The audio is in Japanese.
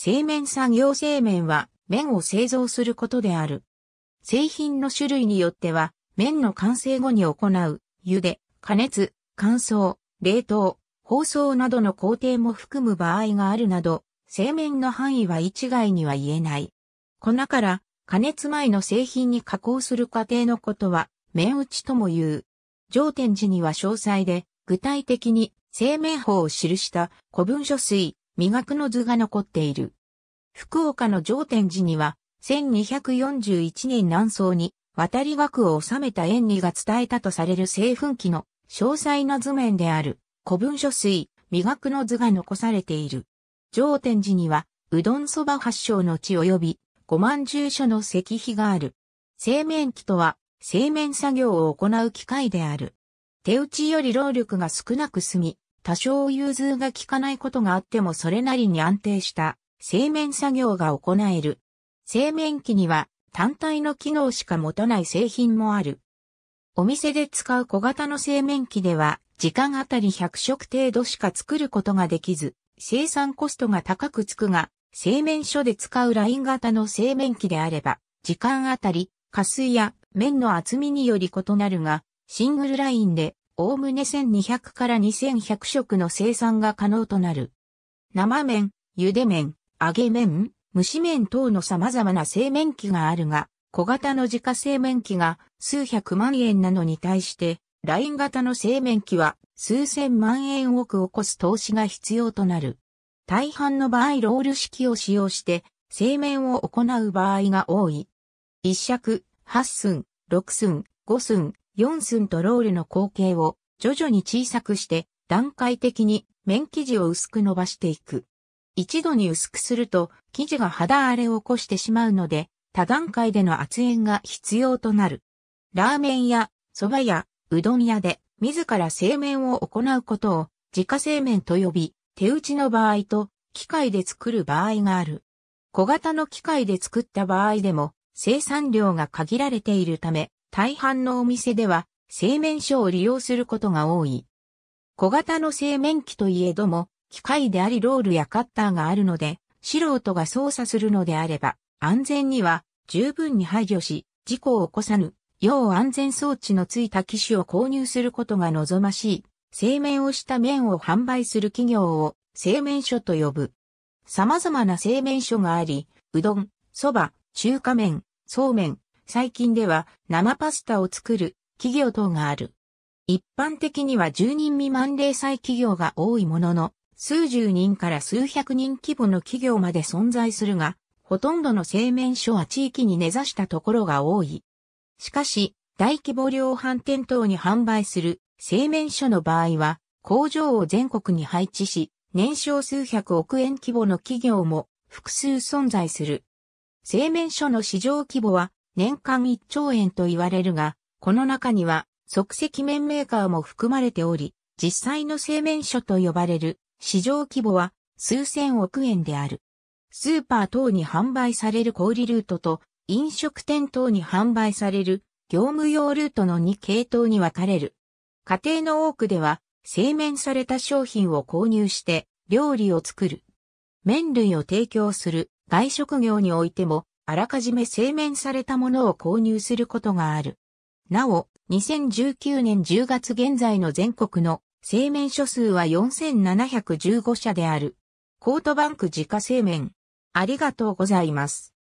製麺産業製麺は麺を製造することである。製品の種類によっては、麺の完成後に行う、茹で、加熱、乾燥、冷凍、包装などの工程も含む場合があるなど、製麺の範囲は一概には言えない。粉から加熱前の製品に加工する過程のことは、麺打ちとも言う。上天寺には詳細で、具体的に製麺法を記した古文書水、磨くの図が残っている。福岡の上天寺には、1241年南宋に渡り枠を収めた縁理が伝えたとされる製粉機の詳細な図面である古文書水、磨くの図が残されている。上天寺には、うどんそば発祥の地及び五万住所の石碑がある。製麺機とは、製麺作業を行う機械である。手打ちより労力が少なく済み、多少融通が効かないことがあってもそれなりに安定した製麺作業が行える。製麺機には単体の機能しか持たない製品もある。お店で使う小型の製麺機では、時間あたり100食程度しか作ることができず、生産コストが高くつくが、製麺所で使うライン型の製麺機であれば、時間あたり、加水や麺の厚みにより異なるが、シングルラインで、おおむね1200から2100食の生産が可能となる。生麺、茹で麺、揚げ麺、蒸し麺等の様々な製麺機があるが、小型の自家製麺機が数百万円なのに対して、ライン型の製麺機は数千万円億を超す投資が必要となる。大半の場合ロール式を使用して製麺を行う場合が多い。一尺、八寸、六寸、五寸、四寸とロールの口径を徐々に小さくして段階的に麺生地を薄く伸ばしていく。一度に薄くすると生地が肌荒れを起こしてしまうので、多段階での圧縁が必要となる。ラーメンや、蕎麦屋、うどん屋で、自ら製麺を行うことを、自家製麺と呼び、手打ちの場合と、機械で作る場合がある。小型の機械で作った場合でも、生産量が限られているため、大半のお店では、製麺所を利用することが多い。小型の製麺機といえども、機械でありロールやカッターがあるので、素人が操作するのであれば、安全には十分に配慮し、事故を起こさぬ、要安全装置のついた機種を購入することが望ましい。製麺をした麺を販売する企業を製麺所と呼ぶ。様々な製麺所があり、うどん、蕎麦、中華麺、そうめん、最近では生パスタを作る企業等がある。一般的には10人未満零細企業が多いものの、数十人から数百人規模の企業まで存在するが、ほとんどの製麺所は地域に根ざしたところが多い。しかし、大規模量販店等に販売する製麺所の場合は、工場を全国に配置し、年商数百億円規模の企業も複数存在する。製麺所の市場規模は年間1兆円と言われるが、この中には即席麺メーカーも含まれており、実際の製麺所と呼ばれる市場規模は数千億円である。スーパー等に販売される小売ルートと飲食店等に販売される業務用ルートの2系統に分かれる。家庭の多くでは製麺された商品を購入して料理を作る。麺類を提供する外食業においてもあらかじめ製麺されたものを購入することがある。なお、2019年10月現在の全国の製麺所数は4715社である。コートバンク自家製麺。ありがとうございます。